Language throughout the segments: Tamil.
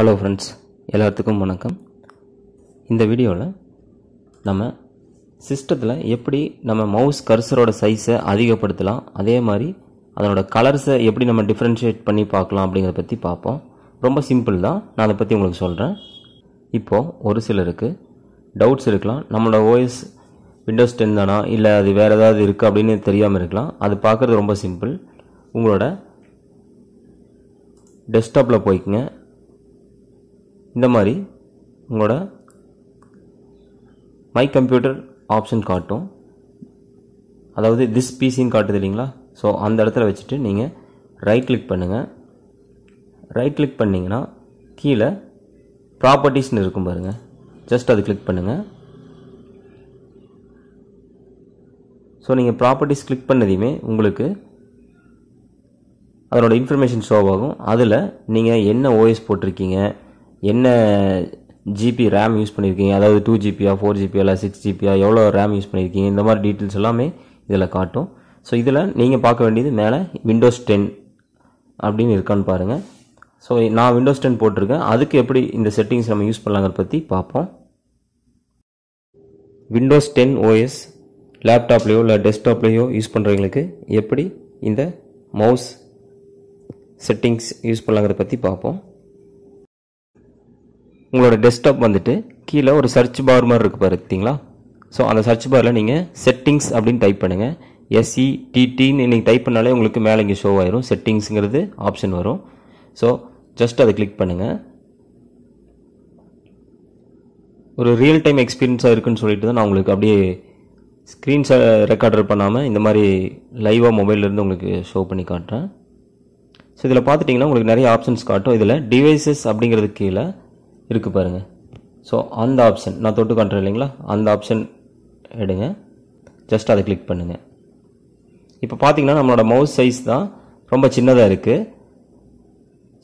ஹலோ ஃப்ரெண்ட்ஸ் எல்லாத்துக்கும் வணக்கம் இந்த வீடியோவில் நம்ம சிஸ்டத்தில் எப்படி நம்ம மவுஸ் கர்சரோட சைஸை அதிகப்படுத்தலாம் அதே மாதிரி அதனோட கலர்ஸை எப்படி நம்ம டிஃப்ரென்ஷியேட் பண்ணி பார்க்கலாம் அப்படிங்கிறத பற்றி பார்ப்போம் ரொம்ப சிம்பிள் தான் நான் அதை பற்றி உங்களுக்கு சொல்கிறேன் இப்போது ஒரு சிலருக்கு டவுட்ஸ் இருக்கலாம் நம்மளோட ஓஎஸ் விண்டோஸ் டென் தானா இல்லை அது வேறு ஏதாவது இருக்குது அப்படின்னு தெரியாமல் இருக்கலாம் அது பார்க்குறது ரொம்ப சிம்பிள் உங்களோட டெஸ்க்டாப்பில் போய்க்குங்க இந்த மாதிரி உங்களோட மை கம்ப்யூட்டர் ஆப்ஷன் காட்டும் அதாவது திஸ் பிசின்னு காட்டுது இல்லைங்களா ஸோ அந்த இடத்துல வச்சுட்டு நீங்கள் ரைட் கிளிக் பண்ணுங்கள் ரைட் கிளிக் பண்ணிங்கன்னா கீழே ப்ராப்பர்ட்டிஸ்னு இருக்கும் பாருங்கள் ஜஸ்ட் அது கிளிக் பண்ணுங்கள் ஸோ நீங்கள் ப்ராப்பர்ட்டிஸ் கிளிக் பண்ணதையுமே உங்களுக்கு அதனோட இன்ஃபர்மேஷன் ஷோவாகும் அதில் நீங்கள் என்ன ஓஎஸ் போட்டிருக்கீங்க என்ன ஜிபி ரேம் யூஸ் பண்ணியிருக்கீங்க அதாவது டூ ஜிபியா ஃபோர் ஜிபியா இல்லை சிக்ஸ் ஜிபியா எவ்வளோ ரேம் யூஸ் பண்ணியிருக்கீங்க இந்த மாதிரி டீட்டெயில்ஸ் எல்லாமே இதில் காட்டும் ஸோ இதில் நீங்கள் பார்க்க வேண்டியது மேலே விண்டோஸ் டென் அப்படின்னு இருக்கான்னு பாருங்கள் ஸோ நான் விண்டோஸ் டென் போட்டிருக்கேன் அதுக்கு எப்படி இந்த செட்டிங்ஸ் நம்ம யூஸ் பண்ணலாங்கிற பற்றி பார்ப்போம் விண்டோஸ் டென் ஓஎஸ் லேப்டாப்லேயோ இல்லை டெஸ்க்டாப்லேயோ யூஸ் பண்ணுறவங்களுக்கு எப்படி இந்த மவுஸ் செட்டிங்ஸ் யூஸ் பண்ணலாங்கிறத பற்றி பார்ப்போம் உங்களோட டெஸ்க்டாப் வந்துட்டு கீழே ஒரு சர்ச் பார் மாதிரி இருக்குது பார்த்தீங்களா ஸோ அந்த சர்ச் பாரில் நீங்கள் செட்டிங்ஸ் அப்படின்னு டைப் பண்ணுங்கள் எஸ்சி டிடின்னு e நீங்கள் டைப் பண்ணாலே உங்களுக்கு மேலே இங்கே ஷோ ஆயிரும் செட்டிங்ஸுங்கிறது ஆப்ஷன் வரும் ஸோ ஜஸ்ட் அதை கிளிக் பண்ணுங்கள் ஒரு ரியல் டைம் எக்ஸ்பீரியன்ஸாக இருக்குன்னு சொல்லிட்டு தான் நான் உங்களுக்கு அப்படியே ஸ்க்ரீன்ஸை ரெக்கார்டர் பண்ணாமல் இந்த மாதிரி லைவாக மொபைல்லேருந்து உங்களுக்கு ஷோ பண்ணி காட்டுறேன் ஸோ இதில் பார்த்துட்டிங்கன்னா உங்களுக்கு நிறைய ஆப்ஷன்ஸ் காட்டும் இதில் டிவைசஸ் அப்படிங்கிறது கீழே இருக்குது பாருங்கள் ஸோ அந்த ஆப்ஷன் நான் தொட்டு காட்டுறேன் இல்லைங்களா அந்த ஆப்ஷன் எடுங்க ஜஸ்ட் அதை கிளிக் பண்ணுங்கள் இப்போ பார்த்தீங்கன்னா நம்மளோட மவுஸ் சைஸ் தான் ரொம்ப சின்னதாக இருக்குது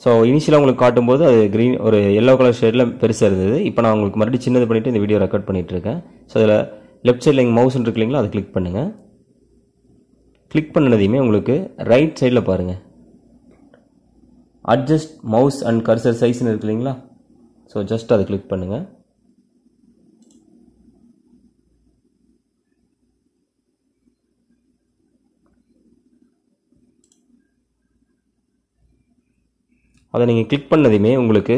ஸோ இனிஷியலாக உங்களுக்கு காட்டும்போது அது க்ரீன் ஒரு எல்லோ கலர் ஷேடில் பெருசாக இருந்தது இப்போ நான் உங்களுக்கு மறுபடியும் சின்னது பண்ணிவிட்டு இந்த வீடியோ ரெக்கார்ட் பண்ணிகிட்ருக்கேன் ஸோ அதில் லெஃப்ட் சைடில் எங்கள் மவுஸ் இருக்கு இல்லைங்களா அதை கிளிக் பண்ணுங்கள் கிளிக் பண்ணதையுமே உங்களுக்கு ரைட் சைடில் பாருங்கள் அட்ஜஸ்ட் மவுஸ் அண்ட் கர்சர் சைஸ்னு இருக்கு இல்லைங்களா ஸோ ஜஸ்ட் அதை கிளிக் பண்ணுங்கள் அதை நீங்கள் கிளிக் பண்ணதுமே உங்களுக்கு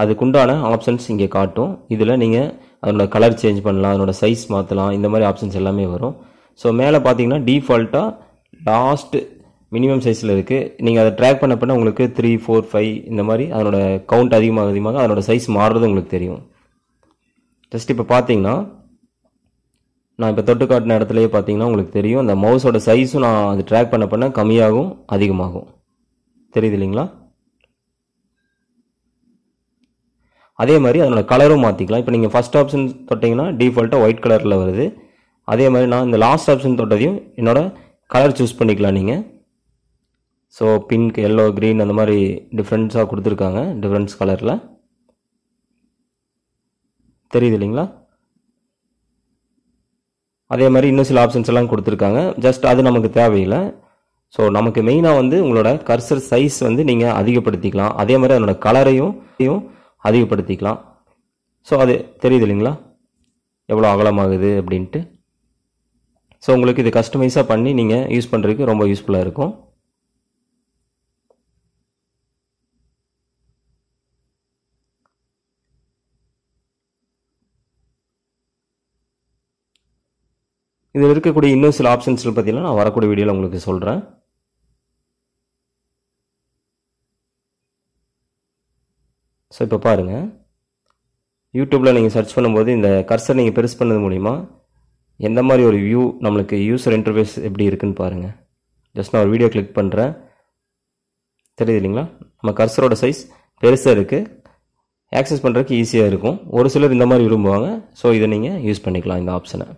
அதுக்குண்டான ஆப்ஷன்ஸ் இங்கே காட்டும் இதில் நீங்கள் அதனோட கலர் சேஞ்ச் பண்ணலாம் அதனோட சைஸ் மாற்றலாம் இந்த மாதிரி ஆப்ஷன்ஸ் எல்லாமே வரும் ஸோ மேலே பார்த்தீங்கன்னா டீஃபால்ட்டாக லாஸ்ட்டு மினிமம் சைஸில் இருக்குது நீங்கள் அதை ட்ராக் பண்ண பண்ண உங்களுக்கு த்ரீ ஃபோர் ஃபைவ் இந்த மாதிரி அதனோட கவுண்ட் அதிகமாக அதிகமாக அதனோட சைஸ் மாறுறது உங்களுக்கு தெரியும் ஜஸ்ட் இப்போ பார்த்தீங்கன்னா நான் இப்போ தொட்டு காட்டின இடத்துலையே பார்த்தீங்கன்னா உங்களுக்கு தெரியும் அந்த மவுஸோட சைஸும் நான் அது ட்ராக் பண்ண பண்ண கம்மியாகும் அதிகமாகும் தெரியுது இல்லைங்களா அதே மாதிரி அதனோட கலரும் மாற்றிக்கலாம் இப்போ நீங்கள் ஃபஸ்ட் ஆப்ஷன் தொட்டிங்கன்னா டிஃபால்ட்டாக ஒயிட் கலரில் வருது அதே மாதிரி நான் இந்த லாஸ்ட் ஆப்ஷன் தொட்டதையும் என்னோட கலர் சூஸ் பண்ணிக்கலாம் நீங்கள் ஸோ பிங்க் எல்லோ க்ரீன் அந்த மாதிரி டிஃப்ரெண்ட்ஸாக கொடுத்துருக்காங்க டிஃப்ரெண்ட்ஸ் கலரில் தெரியுது இல்லைங்களா அதே மாதிரி இன்னும் சில ஆப்ஷன்ஸ் எல்லாம் கொடுத்துருக்காங்க ஜஸ்ட் அது நமக்கு தேவையில்லை ஸோ நமக்கு மெயினாக வந்து உங்களோட கர்சர் சைஸ் வந்து நீங்கள் அதிகப்படுத்திக்கலாம் அதே மாதிரி அதனோட கலரையும் அதிகப்படுத்திக்கலாம் ஸோ அது தெரியுது இல்லைங்களா எவ்வளோ அகலமாகுது அப்படின்ட்டு ஸோ உங்களுக்கு இது கஸ்டமைஸாக பண்ணி நீங்கள் யூஸ் பண்ணுறதுக்கு ரொம்ப யூஸ்ஃபுல்லாக இருக்கும் இதில் இருக்கக்கூடிய இன்னும் சில ஆப்ஷன்ஸில் பார்த்தீங்கன்னா நான் வரக்கூடிய வீடியோவில் உங்களுக்கு சொல்கிறேன் ஸோ இப்போ பாருங்கள் யூடியூப்பில் நீங்கள் சர்ச் பண்ணும்போது இந்த கர்சர் நீங்கள் பெருசு பண்ணது மூலிமா எந்த மாதிரி ஒரு வியூ நம்மளுக்கு யூஸர் இன்டர்ஃபேஸ் எப்படி இருக்குதுன்னு பாருங்கள் ஜஸ்ட் நான் ஒரு வீடியோ கிளிக் பண்ணுறேன் தெரியுது இல்லைங்களா நம்ம கர்சரோட சைஸ் பெருசாக இருக்குது ஆக்சஸ் பண்ணுறதுக்கு ஈஸியாக இருக்கும் ஒரு சிலர் இந்த மாதிரி விரும்புவாங்க ஸோ இதை நீங்கள் யூஸ் பண்ணிக்கலாம் இந்த ஆப்ஷனை